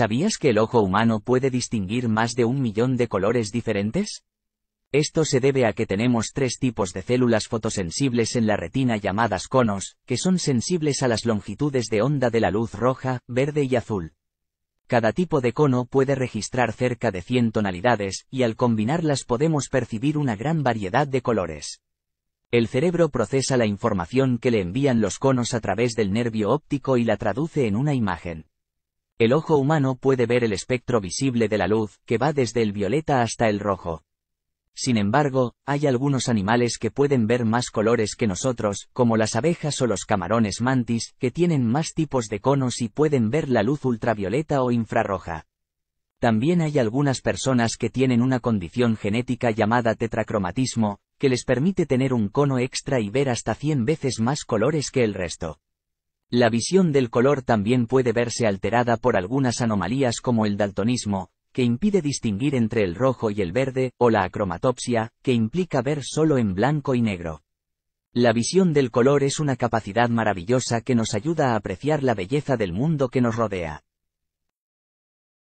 ¿Sabías que el ojo humano puede distinguir más de un millón de colores diferentes? Esto se debe a que tenemos tres tipos de células fotosensibles en la retina llamadas conos, que son sensibles a las longitudes de onda de la luz roja, verde y azul. Cada tipo de cono puede registrar cerca de 100 tonalidades, y al combinarlas podemos percibir una gran variedad de colores. El cerebro procesa la información que le envían los conos a través del nervio óptico y la traduce en una imagen. El ojo humano puede ver el espectro visible de la luz, que va desde el violeta hasta el rojo. Sin embargo, hay algunos animales que pueden ver más colores que nosotros, como las abejas o los camarones mantis, que tienen más tipos de conos y pueden ver la luz ultravioleta o infrarroja. También hay algunas personas que tienen una condición genética llamada tetracromatismo, que les permite tener un cono extra y ver hasta 100 veces más colores que el resto. La visión del color también puede verse alterada por algunas anomalías como el daltonismo, que impide distinguir entre el rojo y el verde, o la acromatopsia, que implica ver solo en blanco y negro. La visión del color es una capacidad maravillosa que nos ayuda a apreciar la belleza del mundo que nos rodea.